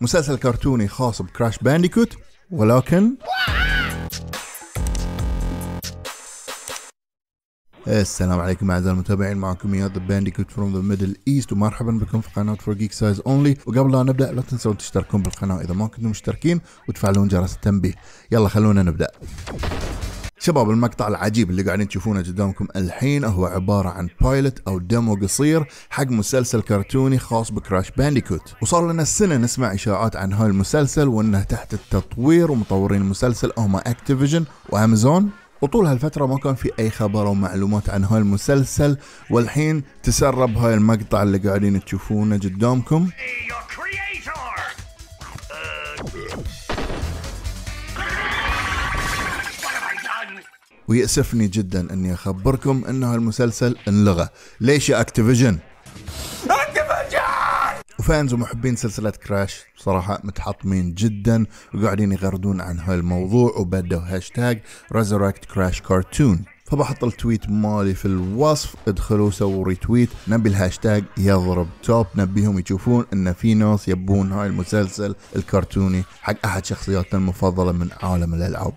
مسلسل كرتوني خاص بكراش بانديكوت ولكن السلام عليكم اعزائي المتابعين معكم يا ذا بانديكوت فروم ذا ميدل ايست ومرحبا بكم في قناه فور جيك سايز اونلي وقبل لا نبدا لا تنسون تشتركون بالقناه اذا ما كنتم مشتركين وتفعلون جرس التنبيه يلا خلونا نبدا شباب المقطع العجيب اللي قاعدين تشوفونه قدامكم الحين هو عبارة عن بايلوت أو ديمو قصير حق مسلسل كرتوني خاص بكراش بانديكوت وصار لنا سنة نسمع إشاعات عن هاي المسلسل وأنه تحت التطوير ومطورين المسلسل هما أكتيفيجن وأمازون وطول هالفترة ما كان في أي خبر أو معلومات عن هاي المسلسل والحين تسرب هاي المقطع اللي قاعدين تشوفونه قدامكم ويأسفني جدا اني اخبركم انه المسلسل انلغى ليش يا اكتيفيجن وفانز ومحبين سلسلة كراش بصراحة متحطمين جدا وقاعدين يغردون عن هالموضوع وبدوا هاشتاج ريزركت كراش كارتون فبحط التويت مالي في الوصف ادخلوا سووا ريتويت نبي الهاشتاج يضرب توب نبيهم يشوفون ان في ناس يبون هاي المسلسل الكرتوني حق احد شخصياتنا المفضلة من عالم الالعاب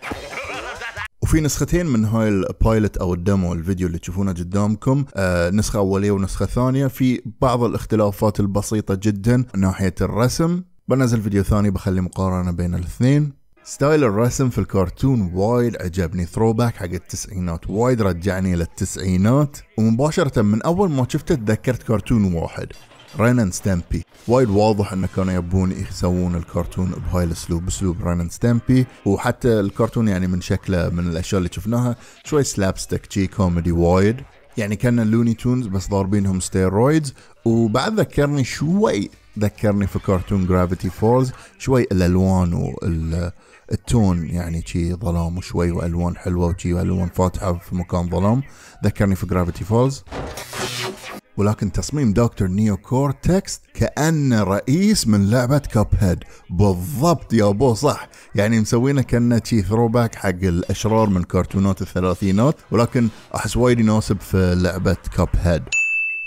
وفي نسختين من هاي البايلوت او الدمو الفيديو اللي تشوفونه قدامكم آه نسخه اوليه ونسخه ثانيه في بعض الاختلافات البسيطه جدا ناحيه الرسم بنزل فيديو ثاني بخلي مقارنه بين الاثنين ستايل الرسم في الكرتون وايد عجبني ثرو باك حق التسعينات وايد رجعني للتسعينات ومباشرة من أول ما شفته تذكرت كرتون واحد رينان ستامبي وايد واضح انه كانوا يبون يسوون الكرتون بهاي الاسلوب اسلوب رينان ستامبي وحتى الكرتون يعني من شكله من الاشياء اللي شفناها شوي ستيك شي كوميدي وايد يعني كان اللوني تونز بس ضاربينهم ستيرويدز وبعد ذكرني شوي ذكرني في كرتون جرافيتي فولز شوي الالوان والتون يعني شي ظلام وشوي والوان حلوه وشي الوان فاتحه في مكان ظلام ذكرني في جرافيتي فولز ولكن تصميم دكتور نيو كورتكس كأنه رئيس من لعبة كاب هيد بالضبط يا أبو صح يعني مسوينه كأنه شي ثرو باك حق الأشرار من كرتونات الثلاثينات ولكن أحس وايد يناسب في لعبة كاب هيد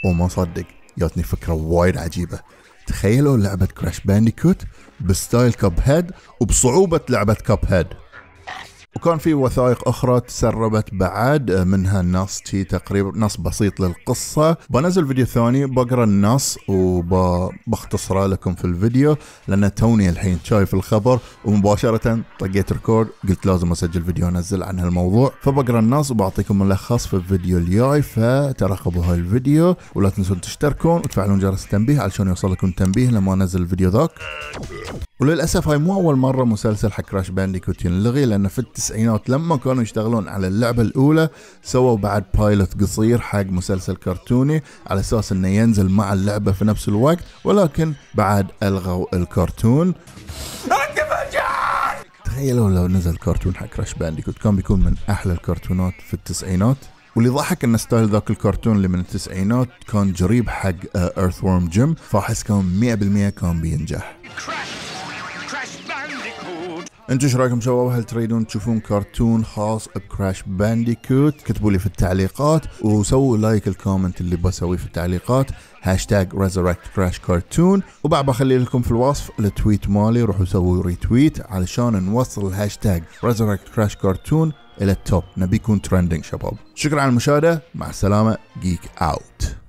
وما صدق جاتني فكرة وايد عجيبة تخيلوا لعبة كراش بانديكوت بستايل كاب هيد وبصعوبة لعبة كاب هيد وكان في وثائق اخرى تسربت بعد آه، منها نص تي تقريبا نص بسيط للقصه بنزل فيديو ثاني بقرا النص وبختصره لكم في الفيديو لان توني الحين شايف الخبر ومباشره طقيت ريكورد قلت لازم اسجل فيديو انزل عن هالموضوع فبقرا النص وبعطيكم ملخص في الفيديو الجاي فترقبوا هاي الفيديو ولا تنسون تشتركون وتفعلون جرس التنبيه علشان يوصلكم تنبيه لما انزل الفيديو ذاك وللاسف هاي مو اول مره مسلسل حق كراش بانديكوت ينلغي لانه في التسعينات لما كانوا يشتغلون على اللعبه الاولى سووا بعد بايلوت قصير حق مسلسل كرتوني على اساس انه ينزل مع اللعبه في نفس الوقت ولكن بعد الغوا الكرتون تخيلوا لو نزل كرتون حق كراش بانديكوت كان بيكون من احلى الكرتونات في التسعينات واللي ضحك ان ستايل ذاك الكرتون اللي من التسعينات كان جريب حق ايرث وورم جيم فاحس كان 100% كان بينجح انتو ايش رايكم شباب هل تريدون تشوفون كرتون خاص بكراش بانديكوت كتبوا لي في التعليقات وسووا لايك الكومنت اللي بسويه في التعليقات هاشتاج ريزركت كراش كرتون وبعد بخلي لكم في الوصف التويت مالي روحوا سووا ريتويت علشان نوصل الهاشتاج ريزركت كراش كرتون الى التوب نبي يكون ترندنج شباب شكرا على المشاهده مع السلامه جيك اوت